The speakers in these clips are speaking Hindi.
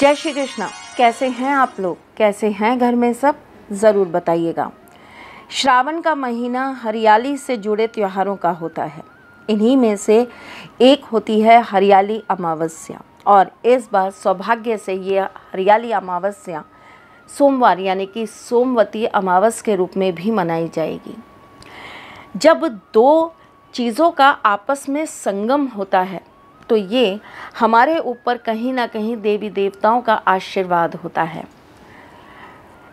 जय श्री कृष्णा कैसे हैं आप लोग कैसे हैं घर में सब ज़रूर बताइएगा श्रावण का महीना हरियाली से जुड़े त्योहारों का होता है इन्हीं में से एक होती है हरियाली अमावस्या और इस बार सौभाग्य से ये हरियाली अमावस्या सोमवार यानी कि सोमवती अमावस के रूप में भी मनाई जाएगी जब दो चीज़ों का आपस में संगम होता है तो ये हमारे ऊपर कहीं ना कहीं देवी देवताओं का आशीर्वाद होता है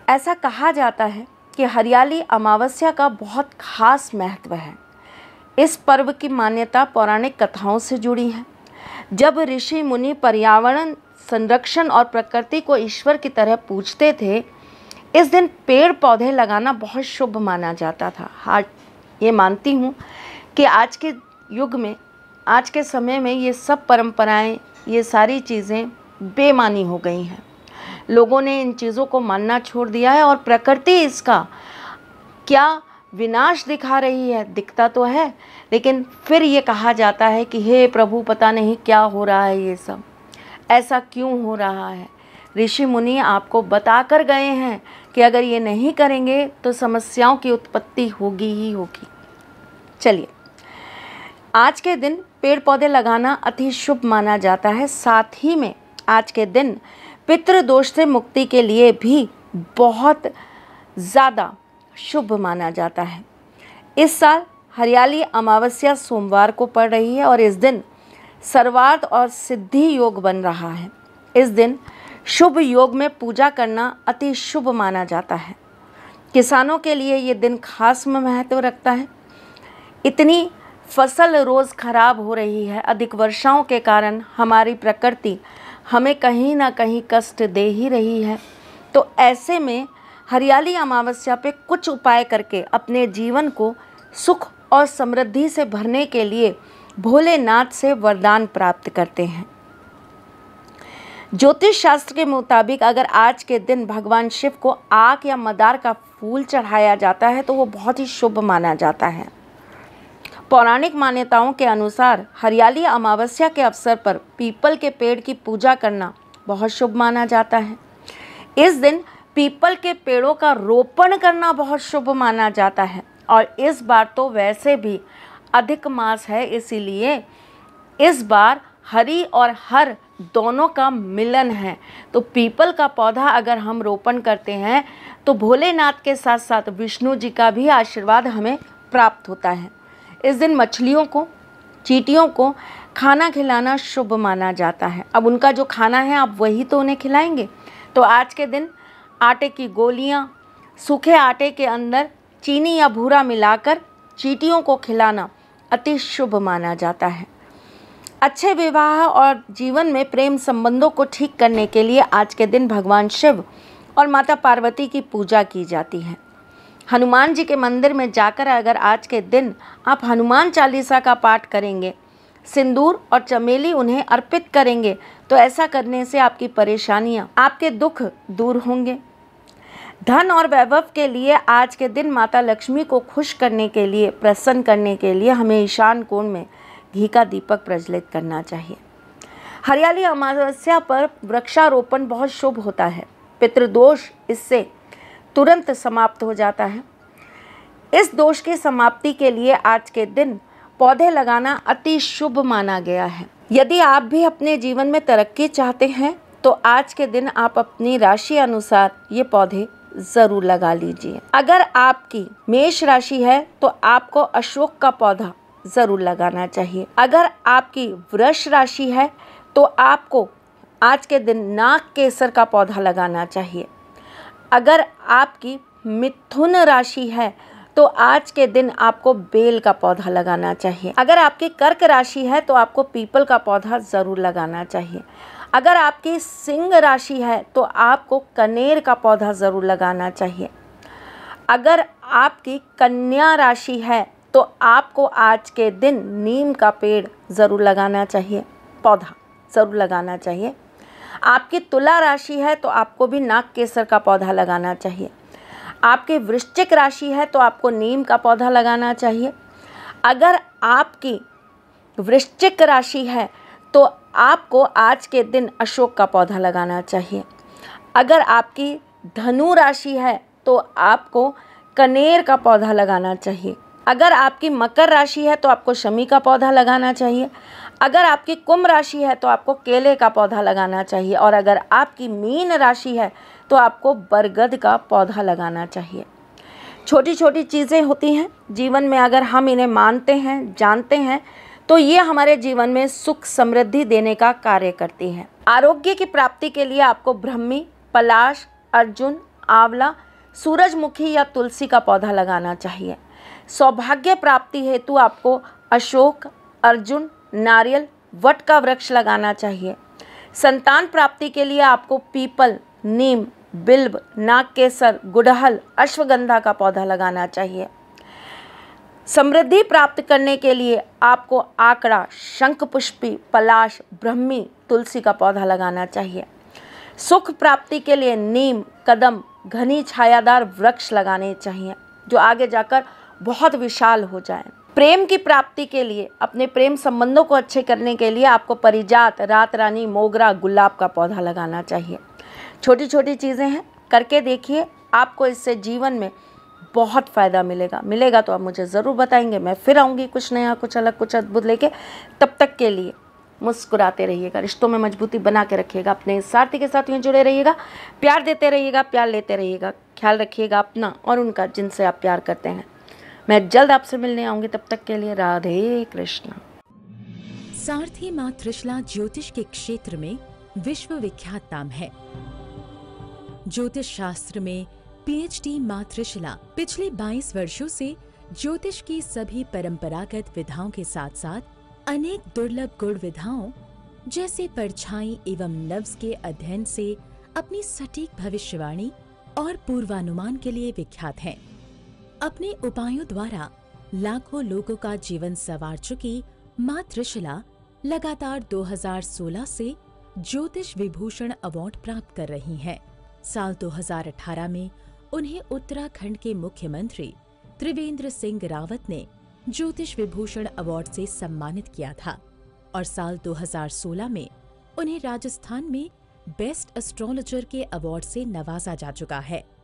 ऐसा कहा जाता है कि हरियाली अमावस्या का बहुत खास महत्व है इस पर्व की मान्यता पौराणिक कथाओं से जुड़ी है जब ऋषि मुनि पर्यावरण संरक्षण और प्रकृति को ईश्वर की तरह पूछते थे इस दिन पेड़ पौधे लगाना बहुत शुभ माना जाता था हाँ ये मानती हूँ कि आज के युग में आज के समय में ये सब परंपराएं ये सारी चीज़ें बेमानी हो गई हैं लोगों ने इन चीज़ों को मानना छोड़ दिया है और प्रकृति इसका क्या विनाश दिखा रही है दिखता तो है लेकिन फिर ये कहा जाता है कि हे प्रभु पता नहीं क्या हो रहा है ये सब ऐसा क्यों हो रहा है ऋषि मुनि आपको बता कर गए हैं कि अगर ये नहीं करेंगे तो समस्याओं की उत्पत्ति होगी ही होगी चलिए आज के दिन पेड़ पौधे लगाना अति शुभ माना जाता है साथ ही में आज के दिन पितृ दोष से मुक्ति के लिए भी बहुत ज़्यादा शुभ माना जाता है इस साल हरियाली अमावस्या सोमवार को पड़ रही है और इस दिन सर्वार्थ और सिद्धि योग बन रहा है इस दिन शुभ योग में पूजा करना अति शुभ माना जाता है किसानों के लिए ये दिन खास में महत्व रखता है इतनी फसल रोज़ खराब हो रही है अधिक वर्षाओं के कारण हमारी प्रकृति हमें कहीं ना कहीं कष्ट दे ही रही है तो ऐसे में हरियाली अमावस्या पे कुछ उपाय करके अपने जीवन को सुख और समृद्धि से भरने के लिए भोलेनाथ से वरदान प्राप्त करते हैं ज्योतिष शास्त्र के मुताबिक अगर आज के दिन भगवान शिव को आग या मदार का फूल चढ़ाया जाता है तो वो बहुत ही शुभ माना जाता है पौराणिक मान्यताओं के अनुसार हरियाली अमावस्या के अवसर पर पीपल के पेड़ की पूजा करना बहुत शुभ माना जाता है इस दिन पीपल के पेड़ों का रोपण करना बहुत शुभ माना जाता है और इस बार तो वैसे भी अधिक मास है इसीलिए इस बार हरी और हर दोनों का मिलन है तो पीपल का पौधा अगर हम रोपण करते हैं तो भोलेनाथ के साथ साथ विष्णु जी का भी आशीर्वाद हमें प्राप्त होता है इस दिन मछलियों को चीटियों को खाना खिलाना शुभ माना जाता है अब उनका जो खाना है आप वही तो उन्हें खिलाएंगे तो आज के दिन आटे की गोलियाँ सूखे आटे के अंदर चीनी या भूरा मिलाकर चीटियों को खिलाना अति शुभ माना जाता है अच्छे विवाह और जीवन में प्रेम संबंधों को ठीक करने के लिए आज के दिन भगवान शिव और माता पार्वती की पूजा की जाती है हनुमान जी के मंदिर में जाकर अगर आज के दिन आप हनुमान चालीसा का पाठ करेंगे सिंदूर और चमेली उन्हें अर्पित करेंगे तो ऐसा करने से आपकी परेशानियां आपके दुख दूर होंगे धन और वैभव के लिए आज के दिन माता लक्ष्मी को खुश करने के लिए प्रसन्न करने के लिए हमें ईशान कोण में घी का दीपक प्रज्वलित करना चाहिए हरियाली अमावस्या पर वृक्षारोपण बहुत शुभ होता है पितृदोष इससे तुरंत समाप्त हो जाता है इस दोष की समाप्ति के लिए आज के दिन पौधे लगाना अति शुभ माना गया है यदि आप भी अपने जीवन में तरक्की चाहते हैं तो आज के दिन आप अपनी राशि अनुसार ये पौधे ज़रूर लगा लीजिए अगर आपकी मेष राशि है तो आपको अशोक का पौधा ज़रूर लगाना चाहिए अगर आपकी वृष राशि है तो आपको आज के दिन नाग केसर का पौधा लगाना चाहिए अगर आपकी मिथुन राशि है तो आज के दिन आपको बेल का पौधा लगाना चाहिए अगर आपकी कर्क राशि है तो आपको पीपल का पौधा ज़रूर लगाना चाहिए अगर आपकी सिंह राशि है तो आपको कनेर का पौधा ज़रूर लगाना चाहिए अगर आपकी कन्या राशि है तो आपको आज के दिन नीम का पेड़ ज़रूर लगाना चाहिए पौधा ज़रूर लगाना चाहिए आपकी तुला राशि है तो आपको भी नाग केसर का पौधा लगाना चाहिए आपकी वृश्चिक राशि है तो आपको नीम का पौधा लगाना चाहिए अगर आपकी वृश्चिक राशि है तो आपको आज के दिन अशोक का पौधा लगाना चाहिए अगर आपकी धनु राशि है तो आपको कनेर का पौधा लगाना चाहिए अगर आपकी मकर राशि है तो आपको शमी का पौधा लगाना चाहिए अगर आपकी कुंभ राशि है तो आपको केले का पौधा लगाना चाहिए और अगर आपकी मीन राशि है तो आपको बरगद का पौधा लगाना चाहिए छोटी छोटी चीज़ें होती हैं जीवन में अगर हम इन्हें मानते हैं जानते हैं तो ये हमारे जीवन में सुख समृद्धि देने का कार्य करती है आरोग्य की प्राप्ति के लिए आपको ब्रह्मी पलाश अर्जुन आंवला सूरजमुखी या तुलसी का पौधा लगाना चाहिए सौभाग्य प्राप्ति हेतु आपको अशोक अर्जुन नारियल वट का वृक्ष लगाना चाहिए संतान प्राप्ति के लिए आपको पीपल नीम बिल्ब नाग केसर गुड़हल अश्वगंधा का पौधा लगाना चाहिए समृद्धि प्राप्त करने के लिए आपको आंकड़ा शंख पुष्पी पलाश ब्रह्मी तुलसी का पौधा लगाना चाहिए सुख प्राप्ति के लिए नीम कदम घनी छायादार वृक्ष लगाने चाहिए जो आगे जाकर बहुत विशाल हो जाए प्रेम की प्राप्ति के लिए अपने प्रेम संबंधों को अच्छे करने के लिए आपको परिजात रात रानी मोगरा गुलाब का पौधा लगाना चाहिए छोटी छोटी चीज़ें हैं करके देखिए आपको इससे जीवन में बहुत फ़ायदा मिलेगा मिलेगा तो आप मुझे ज़रूर बताएंगे मैं फिर आऊँगी कुछ नया कुछ अलग कुछ अद्भुत लेके तब तक के लिए मुस्कुराते रहिएगा रिश्तों में मजबूती बना के रखिएगा अपने साथी के साथ यूँ जुड़े रहिएगा प्यार देते रहिएगा प्यार लेते रहिएगा ख्याल रखिएगा अपना और उनका जिनसे आप प्यार करते हैं मैं जल्द आपसे मिलने आऊँगी तब तक के लिए राधे कृष्ण सारथी माँ त्रिशला ज्योतिष के क्षेत्र में विश्व विख्यात नाम है ज्योतिष शास्त्र में पीएचडी माँ त्रिशला पिछले 22 वर्षों से ज्योतिष की सभी परंपरागत विधाओं के साथ साथ अनेक दुर्लभ गुण विधाओं जैसे परछाई एवं नव्स के अध्ययन से अपनी सटीक भविष्यवाणी और पूर्वानुमान के लिए विख्यात हैं। अपने उपायों द्वारा लाखों लोगों का जीवन संवार चुकी माँ त्रिशिला लगातार 2016 से ज्योतिष विभूषण अवार्ड प्राप्त कर रही हैं। साल 2018 में उन्हें उत्तराखंड के मुख्यमंत्री त्रिवेंद्र सिंह रावत ने ज्योतिष विभूषण अवार्ड से सम्मानित किया था और साल 2016 में उन्हें राजस्थान में बेस्ट एस्ट्रोलॉजर के अवार्ड से नवाजा जा चुका है